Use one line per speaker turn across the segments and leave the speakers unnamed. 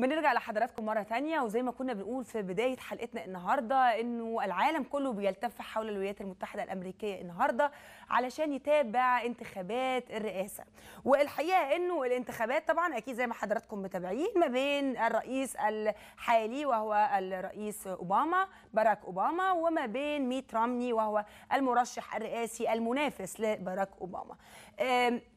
بنرجع لحضراتكم مره ثانيه وزي ما كنا بنقول في بدايه حلقتنا النهارده انه العالم كله بيلتف حول الولايات المتحده الامريكيه النهارده علشان يتابع انتخابات الرئاسه والحقيقه انه الانتخابات طبعا اكيد زي ما حضراتكم متابعين ما بين الرئيس الحالي وهو الرئيس اوباما باراك اوباما وما بين ميت رامني وهو المرشح الرئاسي المنافس لباراك اوباما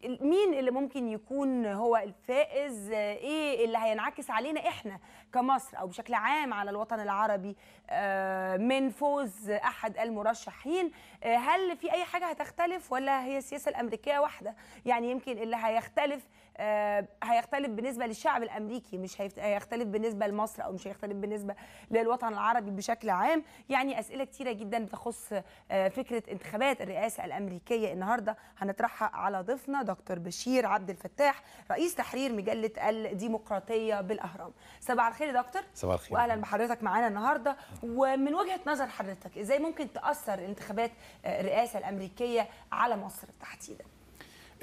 مين اللي ممكن يكون هو الفائز آه، ايه اللي هينعكس عليه علينا احنا كمصر او بشكل عام على الوطن العربي آه، من فوز احد المرشحين آه، هل في اي حاجه هتختلف ولا هي السياسه الامريكيه واحده يعني يمكن اللي هيختلف آه، هيختلف بالنسبه للشعب الامريكي مش هيختلف بالنسبه لمصر او مش هيختلف بالنسبه للوطن العربي بشكل عام يعني اسئله كتيره جدا تخص آه، فكره انتخابات الرئاسه الامريكيه النهارده هنطرحها على ضيفنا دكتور بشير عبد الفتاح رئيس تحرير مجله الديمقراطيه بالاهرام صباح الخير يا دكتور صباح الخير واهلا بحضرتك معانا النهارده ومن وجهه نظر حضرتك ازاي ممكن تاثر انتخابات آه، الرئاسه الامريكيه على مصر تحديدا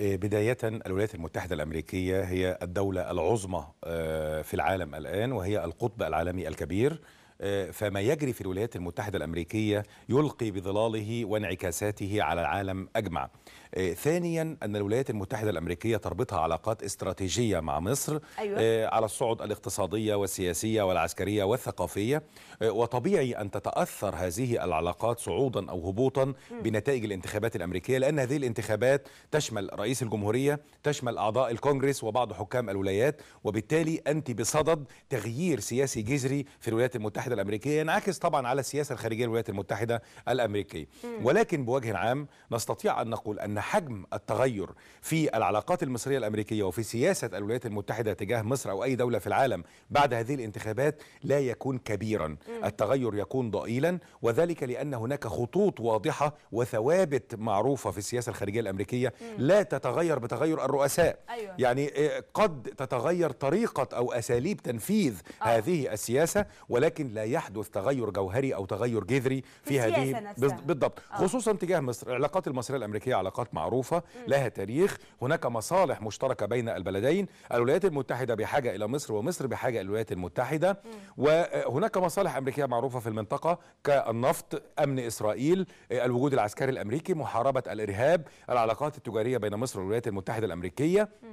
آه، بداية الولايات المتحدة الأمريكية هي الدولة العظمى آه، في العالم الآن وهي القطب العالمي الكبير آه، فما يجري في الولايات المتحدة الأمريكية يلقي بظلاله وانعكاساته على العالم أجمع آه، ثانيا أن الولايات المتحدة الأمريكية تربطها علاقات استراتيجية مع مصر أيوة. آه، على الصعد الاقتصادية والسياسية والعسكرية والثقافية وطبيعي أن تتأثر هذه العلاقات صعودا أو هبوطا بنتائج الانتخابات الأمريكية لأن هذه الانتخابات تشمل رئيس الجمهورية تشمل أعضاء الكونغرس وبعض حكام الولايات وبالتالي أنت بصدد تغيير سياسي جذري في الولايات المتحدة المتحده الامريكيه ينعكس طبعا على السياسه الخارجيه للولايات المتحده الامريكيه ولكن بوجه عام نستطيع ان نقول ان حجم التغير في العلاقات المصريه الامريكيه وفي سياسه الولايات المتحده تجاه مصر او اي دوله في العالم بعد هذه الانتخابات لا يكون كبيرا التغير يكون ضئيلا وذلك لان هناك خطوط واضحه وثوابت معروفه في السياسه الخارجيه الامريكيه لا تتغير بتغير الرؤساء أيوة. يعني آه، قد تتغير طريقه او اساليب تنفيذ آه. هذه السياسه ولكن لا لا يحدث تغير جوهري او تغير جذري في هذه بالضبط آه. خصوصا تجاه مصر العلاقات المصريه الامريكيه علاقات معروفه م. لها تاريخ هناك مصالح مشتركه بين البلدين الولايات المتحده بحاجه الى مصر ومصر بحاجه الى الولايات المتحده م. وهناك مصالح امريكيه معروفه في المنطقه كالنفط امن اسرائيل الوجود العسكري الامريكي محاربه الارهاب العلاقات التجاريه بين مصر والولايات المتحده الامريكيه م.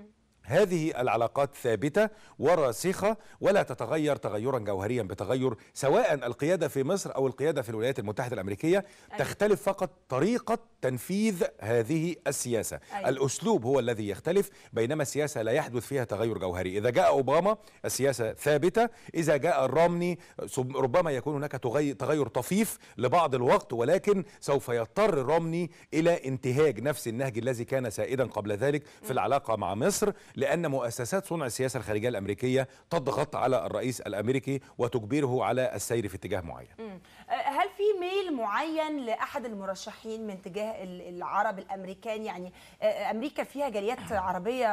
هذه العلاقات ثابتة وراسخة ولا تتغير تغيرا جوهريا بتغير سواء القيادة في مصر أو القيادة في الولايات المتحدة الأمريكية أيوة. تختلف فقط طريقة تنفيذ هذه السياسة أيوة. الأسلوب هو الذي يختلف بينما السياسة لا يحدث فيها تغير جوهري إذا جاء أوباما السياسة ثابتة إذا جاء الرامني ربما يكون هناك تغير طفيف لبعض الوقت ولكن سوف يضطر الرامني إلى انتهاج نفس النهج الذي كان سائدا قبل ذلك في العلاقة مع مصر لأن مؤسسات صنع السياسة الخارجية الأمريكية تضغط على الرئيس الأمريكي وتجبره على السير في اتجاه معين
أه، هل في ميل معين لأحد المرشحين من اتجاه العرب الأمريكان يعني أه، أه، أمريكا فيها جاليات عربية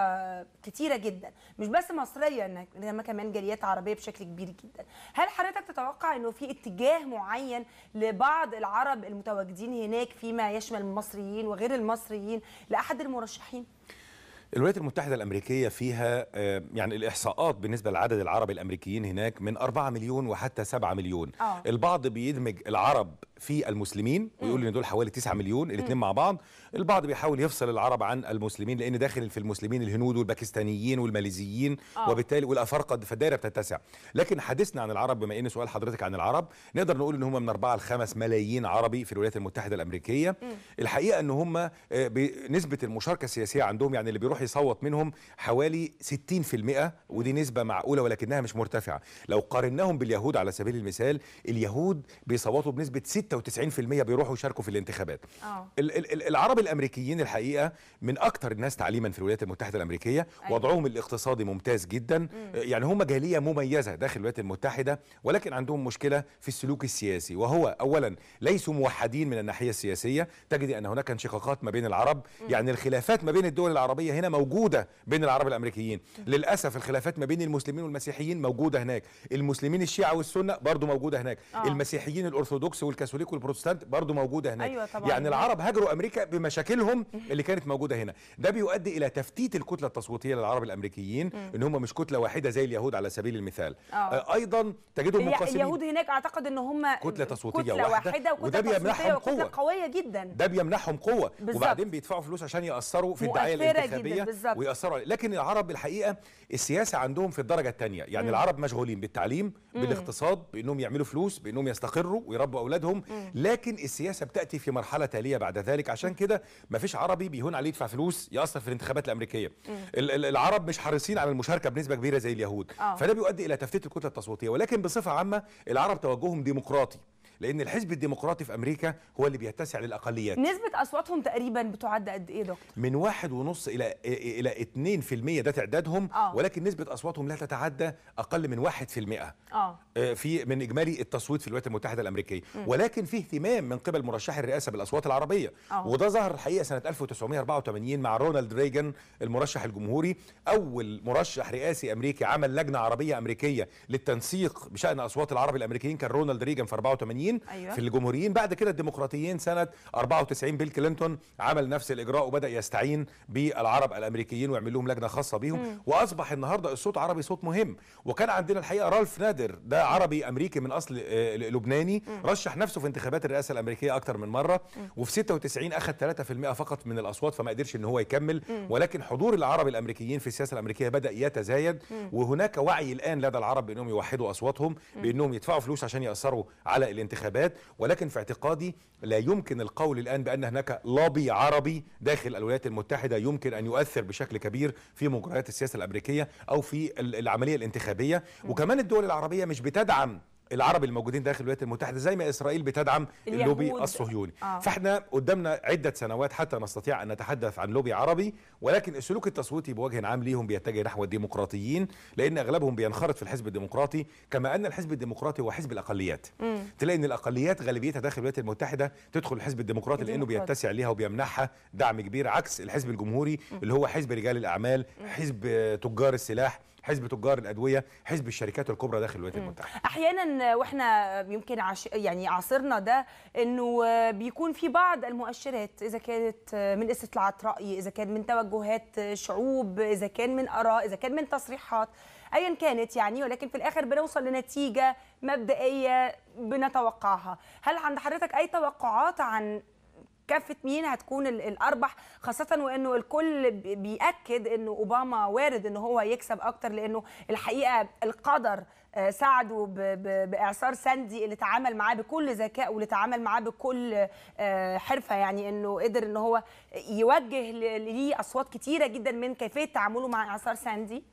كتيرة جدا مش بس مصرية إنما كمان جاليات عربية بشكل كبير جدا هل حضرتك تتوقع أنه في اتجاه معين لبعض العرب المتواجدين هناك فيما يشمل المصريين وغير المصريين لأحد المرشحين؟
الولايات المتحدة الأمريكية فيها آه، يعني الإحصاءات بالنسبة لعدد العرب الأمريكيين هناك من 4 مليون وحتى 7 مليون أوه. البعض بيدمج العرب في المسلمين ويقول ان دول حوالي 9 مليون الاثنين مع بعض البعض بيحاول يفصل العرب عن المسلمين لان داخل في المسلمين الهنود والباكستانيين والماليزيين أوه. وبالتالي والافارقه فالدائره بتتسع لكن حديثنا عن العرب بما ان سؤال حضرتك عن العرب نقدر نقول ان هم من 4 ل 5 ملايين عربي في الولايات المتحده الامريكيه مم. الحقيقه ان هم آه، نسبه المشاركه السياسيه عندهم يعني اللي بيروح يصوت منهم حوالي 60% ودي نسبه معقوله ولكنها مش مرتفعه لو قارناهم باليهود على سبيل المثال اليهود بيصوتوا بنسبه 96% بيروحوا يشاركوا في الانتخابات أوه. العرب الامريكيين الحقيقه من اكتر الناس تعليما في الولايات المتحده الامريكيه أيوة. وضعهم الاقتصادي ممتاز جدا مم. آه، يعني هم جاليه مميزه داخل الولايات المتحده ولكن عندهم مشكله في السلوك السياسي وهو اولا ليسوا موحدين من الناحيه السياسيه تجد ان هناك انشقاقات ما بين العرب مم. يعني الخلافات ما بين الدول العربيه هنا موجوده بين العرب الامريكيين مم. للاسف الخلافات ما بين المسلمين والمسيحيين موجوده هناك المسلمين الشيعه والسنه برضو موجوده هناك آه. المسيحيين الارثوذكس والكاثوليك الكاثوليك والبروتستانت برضو موجوده هناك أيوة طبعاً يعني العرب هاجروا امريكا بمشاكلهم اللي كانت موجوده هنا ده بيؤدي الى تفتيت الكتله التصويتيه للعرب الامريكيين ان هم مش كتله واحده زي اليهود على سبيل المثال أوه. آه، ايضا تجدهم منقسمين اليهود
هناك اعتقد ان هم كتله تصويتيه كتلة واحده, واحده وده بيمنحهم قوه قويه جدا ده
بيمنحهم قوه بالزبط. وبعدين بيدفعوا فلوس عشان ياثروا في الدعايه الانتخابيه وياثروا لكن العرب الحقيقه السياسه عندهم في الدرجه الثانيه يعني العرب مشغولين بالتعليم بالاقتصاد بانهم يعملوا فلوس بانهم يستقروا ويربوا اولادهم لكن السياسه بتاتي في مرحله تاليه بعد ذلك عشان كده ما فيش عربي بيهون عليه يدفع فلوس ياثر في الانتخابات الامريكيه العرب مش حريصين على المشاركه بنسبه كبيره زي اليهود آه. فده بيؤدي الى تفتيت الكتله التصويتيه ولكن بصفه عامه العرب توجههم ديمقراطي لان الحزب الديمقراطي في امريكا هو اللي بيتسع للاقليات
نسبه اصواتهم تقريبا بتعد قد ايه دكتور
من واحد ونص الى الى 2% ده تعدادهم آه. ولكن نسبه اصواتهم لا تتعدى اقل من 1% آه. آه. في من اجمالي التصويت في الولايات المتحده الامريكيه م. ولكن في اهتمام من قبل مرشحي الرئاسه بالاصوات العربيه آه. وده ظهر الحقيقه سنه 1984 مع رونالد ريجن المرشح الجمهوري اول مرشح رئاسي امريكي عمل لجنه عربيه امريكيه للتنسيق بشان اصوات العرب الامريكيين كان رونالد ريجن في 84 الريبوبليكانيين أيوة. في الجمهوريين بعد كده الديمقراطيين سنه 94 بيل كلينتون عمل نفس الاجراء وبدا يستعين بالعرب الامريكيين ويعمل لهم لجنه خاصه بيهم واصبح النهارده الصوت عربي صوت مهم وكان عندنا الحقيقه رالف نادر ده عربي امريكي من اصل آه، لبناني رشح نفسه في انتخابات الرئاسه الامريكيه اكتر من مره وفي 96 اخذ 3% فقط من الاصوات فما قدرش ان هو يكمل ولكن حضور العرب الامريكيين في السياسه الامريكيه بدا يتزايد وهناك وعي الان لدى العرب بانهم يوحدوا اصواتهم بانهم يدفعوا فلوس عشان ياثروا على الانتخابات الانتخابات ولكن في اعتقادي لا يمكن القول الآن بأن هناك لوبي عربي داخل الولايات المتحدة يمكن أن يؤثر بشكل كبير في مجريات السياسة الأمريكية أو في العملية الانتخابية وكمان الدول العربية مش بتدعم العرب الموجودين داخل الولايات المتحده زي ما اسرائيل بتدعم اللوبي الصهيوني آه. فاحنا قدامنا عده سنوات حتى نستطيع ان نتحدث عن لوبي عربي ولكن السلوك التصويتي بوجه عام ليهم بيتجه نحو الديمقراطيين لان اغلبهم بينخرط في الحزب الديمقراطي كما ان الحزب الديمقراطي هو حزب الاقليات م. تلاقي ان الاقليات غالبيتها داخل الولايات المتحده تدخل الحزب الديمقراطي الديمقراطي. لانه بيتسع ليها وبيمنحها دعم كبير عكس الحزب الجمهوري م. اللي هو حزب رجال الاعمال حزب تجار السلاح حزب تجار الادويه حزب الشركات الكبرى داخل الولايات المتحده
احيانا واحنا يمكن عش... يعني عصرنا ده انه بيكون في بعض المؤشرات اذا كانت من استطلاعات راي اذا كان من توجهات شعوب اذا كان من اراء اذا كان من تصريحات ايا كانت يعني ولكن في الاخر بنوصل لنتيجه مبدئيه بنتوقعها هل عند حضرتك اي توقعات عن كافه مين هتكون الاربح خاصه وانه الكل بياكد انه اوباما وارد ان هو يكسب اكتر لانه الحقيقه القدر آه، ساعده باعصار ساندي اللي تعامل معاه بكل ذكاء واللي تعامل معاه بكل آه، حرفه يعني انه قدر ان هو يوجه ليه اصوات كتيره جدا من كيفيه تعامله مع اعصار ساندي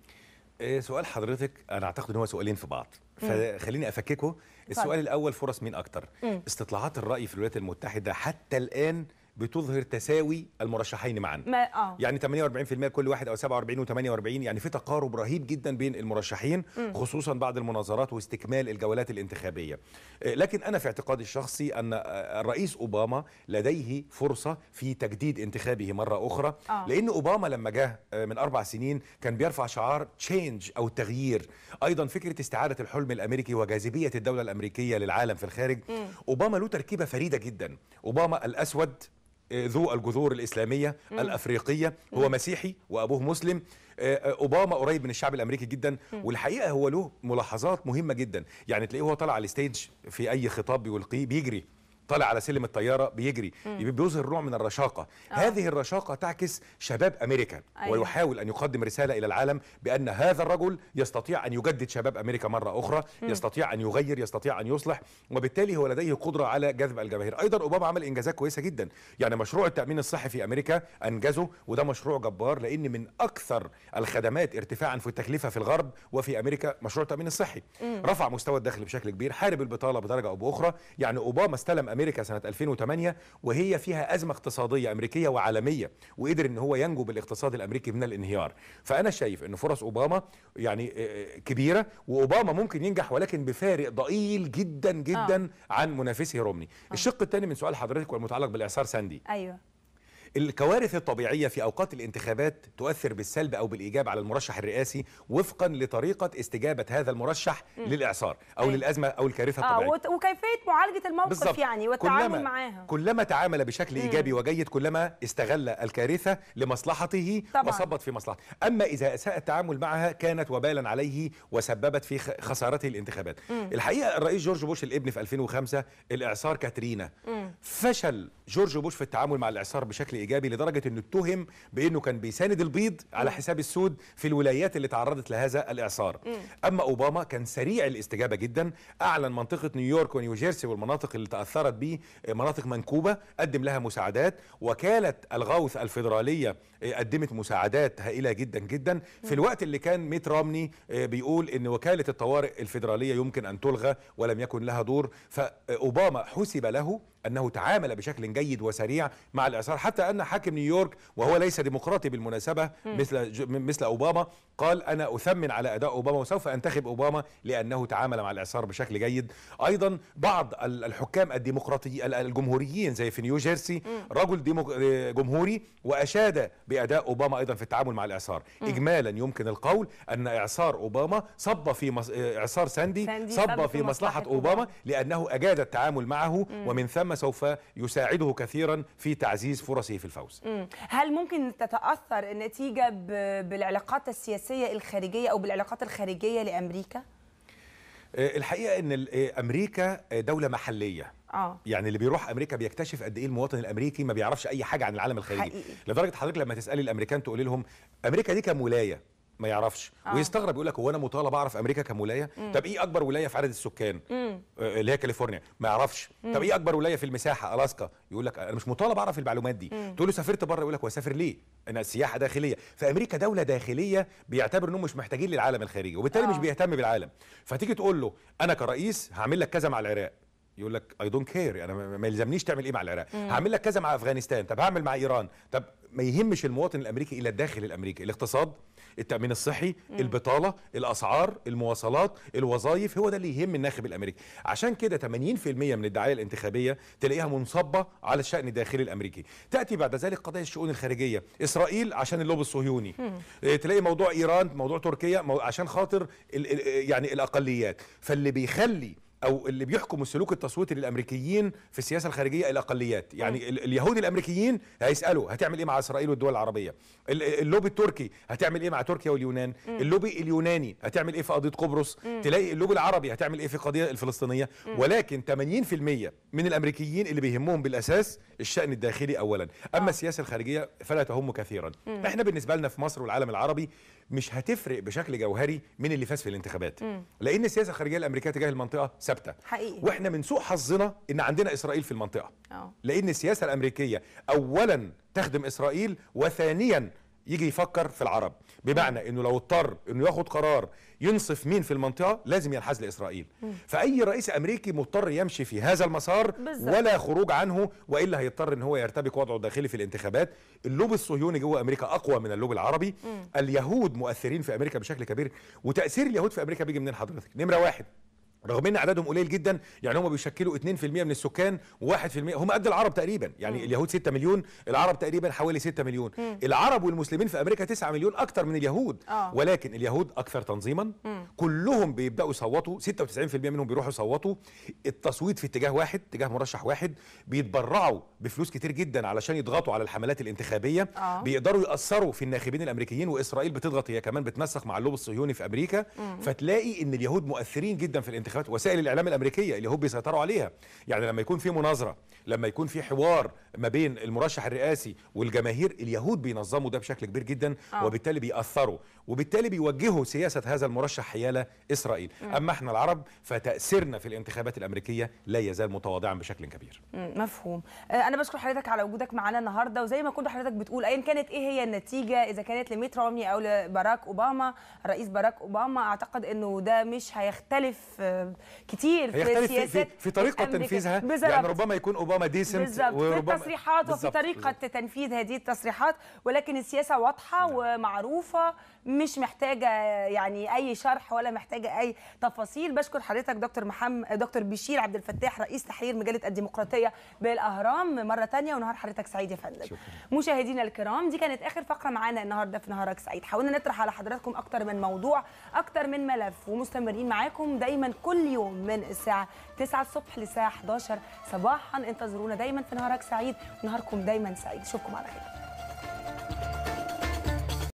آه، سؤال حضرتك انا اعتقد ان هو سؤالين في بعض فخليني افككه السؤال الاول فرص مين اكتر استطلاعات الراي في الولايات المتحده حتى الان بتظهر تساوي المرشحين معا ما آه. يعني 48% كل واحد او 47 و48 يعني في تقارب رهيب جدا بين المرشحين م. خصوصا بعد المناظرات واستكمال الجولات الانتخابيه آه، لكن انا في اعتقادي الشخصي ان آه، الرئيس اوباما لديه فرصه في تجديد انتخابه مره اخرى آه. لان اوباما لما جه آه، من اربع سنين كان بيرفع شعار تشينج او التغيير ايضا فكره استعاده الحلم الامريكي وجاذبيه الدوله الامريكيه للعالم في الخارج م. اوباما له تركيبه فريده جدا اوباما الاسود ذو الجذور الإسلامية مم. الأفريقية هو مم. مسيحي وأبوه مسلم آه، آه، اوباما قريب من الشعب الامريكي جدا والحقيقه هو له ملاحظات مهمه جدا يعني تلاقيه هو طالع على الستيج في اي خطاب بيلقيه بيجري طالع على سلم الطياره بيجري بيظهر نوع من الرشاقه آه. هذه الرشاقه تعكس شباب امريكا أيوة. ويحاول ان يقدم رساله الى العالم بان هذا الرجل يستطيع ان يجدد شباب امريكا مره اخرى مم. يستطيع ان يغير يستطيع ان يصلح وبالتالي هو لديه قدره على جذب الجماهير ايضا اوباما عمل انجازات كويسه جدا يعني مشروع التامين الصحي في امريكا انجزه وده مشروع جبار لان من اكثر الخدمات ارتفاعا في التكلفه في الغرب وفي امريكا مشروع التامين الصحي مم. رفع مستوى الدخل بشكل كبير حارب البطاله بدرجه او باخرى يعني اوباما استلم امريكا سنه 2008 وهي فيها ازمه اقتصاديه امريكيه وعالميه وقدر ان هو ينجو بالاقتصاد الامريكي من الانهيار فانا شايف ان فرص اوباما يعني آه، آه، كبيره واوباما ممكن ينجح ولكن بفارق ضئيل جدا جدا آه. عن منافسه رومني آه. الشق الثاني من سؤال حضرتك والمتعلق بالاعصار ساندي ايوه الكوارث الطبيعية في أوقات الانتخابات تؤثر بالسلب أو بالإيجاب على المرشح الرئاسي وفقا لطريقة استجابة هذا المرشح م. للإعصار أو أيه. للأزمة أو الكارثة آه، الطبيعية
آه وكيفية معالجة الموقف بالزبط. يعني والتعامل كلما معاها
كلما تعامل بشكل م. إيجابي وجيد كلما استغل الكارثة لمصلحته طبعا. وصبت في مصلحته أما إذا أساء التعامل معها كانت وبالا عليه وسببت في خسارته الانتخابات م. الحقيقة الرئيس جورج بوش الابن في 2005 الإعصار كاترينا م. فشل جورج بوش في التعامل مع الإعصار بشكل ايجابي لدرجه انه اتهم بانه كان بيساند البيض على حساب السود في الولايات اللي تعرضت لهذا الاعصار اما اوباما كان سريع الاستجابه جدا اعلن منطقه نيويورك ونيوجيرسي والمناطق اللي تاثرت به آه، مناطق منكوبه قدم لها مساعدات وكاله الغوث الفيدراليه آه، قدمت مساعدات هائله جدا جدا في الوقت اللي كان ميت رامني آه، بيقول ان وكاله الطوارئ الفيدراليه يمكن ان تلغى ولم يكن لها دور فاوباما حسب له أنه تعامل بشكل جيد وسريع مع الإعصار حتى أن حاكم نيويورك وهو ليس ديمقراطي بالمناسبة مثل مثل أوباما قال أنا أثمن على أداء أوباما وسوف أنتخب أوباما لأنه تعامل مع الإعصار بشكل جيد أيضا بعض الحكام الديمقراطي الجمهوريين زي في نيوجيرسي رجل آه، جمهوري وأشاد بأداء أوباما أيضا في التعامل مع الإعصار إجمالا يمكن القول أن إعصار أوباما صب في مص... آه، إعصار ساندي, ساندي صب في مصلحة أوباما لأنه أجاد التعامل معه ومن ثم سوف يساعده كثيرا في تعزيز فرصه في الفوز
هل ممكن تتأثر النتيجة بالعلاقات السياسية السياسيه الخارجيه او بالعلاقات الخارجيه لامريكا
آه، الحقيقه ان آه، امريكا آه، دوله محليه آه. يعني اللي بيروح امريكا بيكتشف قد ايه المواطن الامريكي ما بيعرفش اي حاجه عن العالم الخارجي حقيقي. لدرجه حضرتك لما تسالي الامريكان تقولي لهم امريكا دي كام ولايه ما يعرفش آه. ويستغرب يقول لك هو انا مطالب اعرف امريكا كم ولايه طب ايه اكبر ولايه في عدد السكان مم. آه، آه، اللي هي كاليفورنيا ما يعرفش طب ايه اكبر ولايه في المساحه الاسكا يقول لك انا مش مطالب اعرف المعلومات دي تقول له سافرت بره يقول لك هو سافر ليه انا سياحه داخليه فامريكا دوله داخليه بيعتبر انهم مش محتاجين للعالم الخارجي وبالتالي آه. مش بيهتم بالعالم فتيجي تقول له انا كرئيس هعمل لك كذا مع العراق يقول لك اي دونت كير انا ما يلزمنيش تعمل ايه مع العراق هعمل لك كذا مع افغانستان طب هعمل مع ايران طب ما يهمش المواطن الامريكي الا الداخل الامريكي الاقتصاد التامين الصحي مم. البطاله الاسعار المواصلات الوظائف هو ده اللي يهم الناخب الامريكي عشان كده 80% من الدعايه الانتخابيه تلاقيها منصبه على الشان الداخلي الامريكي تاتي بعد ذلك قضايا الشؤون الخارجيه اسرائيل عشان اللوب الصهيوني مم. إيه، تلاقي موضوع ايران موضوع تركيا عشان خاطر يعني الاقليات فاللي بيخلي او اللي بيحكم السلوك التصويتي للامريكيين في السياسه الخارجيه الاقليات يعني اليهود الامريكيين هيسالوا هتعمل ايه مع اسرائيل والدول العربيه اللوبي التركي هتعمل ايه مع تركيا واليونان اللوبي اليوناني هتعمل ايه في قضيه قبرص تلاقي اللوبي العربي هتعمل ايه في القضيه الفلسطينيه ولكن 80% من الامريكيين اللي بيهمهم بالاساس الشان الداخلي اولا اما آه. السياسه الخارجيه فلا تهم كثيرا احنا بالنسبه لنا في مصر والعالم العربي مش هتفرق بشكل جوهري مين اللي فاز في الانتخابات مم. لان السياسه الخارجيه الامريكيه تجاه المنطقه ثابته واحنا من سوء حظنا ان عندنا اسرائيل في المنطقه أوه. لان السياسه الامريكيه اولا تخدم اسرائيل وثانيا يجي يفكر في العرب بمعنى انه لو اضطر انه ياخد قرار ينصف مين في المنطقه لازم ينحاز لاسرائيل فاي رئيس امريكي مضطر يمشي في هذا المسار بالزبط. ولا خروج عنه والا هيضطر ان هو يرتبك وضعه الداخلي في الانتخابات اللوب الصهيوني جوه امريكا اقوى من اللوب العربي م. اليهود مؤثرين في امريكا بشكل كبير وتاثير اليهود في امريكا بيجي منين حضرتك نمره واحد رغم ان عددهم قليل جدا يعني هم بيشكلوا 2% من السكان و1% هم قد العرب تقريبا يعني م. اليهود 6 مليون العرب تقريبا حوالي 6 مليون م. العرب والمسلمين في امريكا 9 مليون اكتر من اليهود آه. ولكن اليهود اكثر تنظيما م. كلهم بيبداوا يصوتوا 96% منهم بيروحوا يصوتوا التصويت في اتجاه واحد اتجاه مرشح واحد بيتبرعوا بفلوس كتير جدا علشان يضغطوا على الحملات الانتخابيه آه. بيقدروا ياثروا في الناخبين الامريكيين واسرائيل بتضغط هي كمان بتنسق مع اللوب الصهيوني في امريكا م. فتلاقي ان اليهود مؤثرين جدا في الانتخابات انتخابات وسائل الاعلام الامريكيه اللي هم بيسيطروا عليها يعني لما يكون في مناظره لما يكون في حوار ما بين المرشح الرئاسي والجماهير اليهود بينظموا ده بشكل كبير جدا آه. وبالتالي بيأثروا وبالتالي بيوجهوا سياسة هذا المرشح حيال إسرائيل مم. أما احنا العرب فتأثيرنا في الانتخابات الأمريكية لا يزال متواضعا بشكل كبير
مفهوم آه، أنا بشكر حضرتك على وجودك معانا النهاردة وزي ما كنت حضرتك بتقول أيا كانت إيه هي النتيجة إذا كانت لميت رامي أو لباراك أوباما الرئيس باراك أوباما أعتقد أنه ده مش هيختلف كتير آه، كتير في في, في, في طريقة تنفيذها يعني ربما
يكون أوباما ديسنت وربما تصريحات وفي طريقه بالزبط.
تنفيذ هذه التصريحات ولكن السياسه واضحه نعم. ومعروفه مش محتاجه يعني اي شرح ولا محتاجه اي تفاصيل بشكر حضرتك دكتور محمد دكتور بشير عبد الفتاح رئيس تحرير مجله الديمقراطيه بالاهرام مره ثانيه ونهار حضرتك سعيد يا فندم مشاهدينا الكرام دي كانت اخر فقره معانا النهارده في نهارك سعيد حاولنا نطرح على حضراتكم اكتر من موضوع اكتر من ملف ومستمرين معاكم دايما كل يوم من الساعه 9 الصبح للساعه 11 صباحا انتظرونا دايما في نهارك سعيد جديد ونهاركم دايما سعيد اشوفكم على خير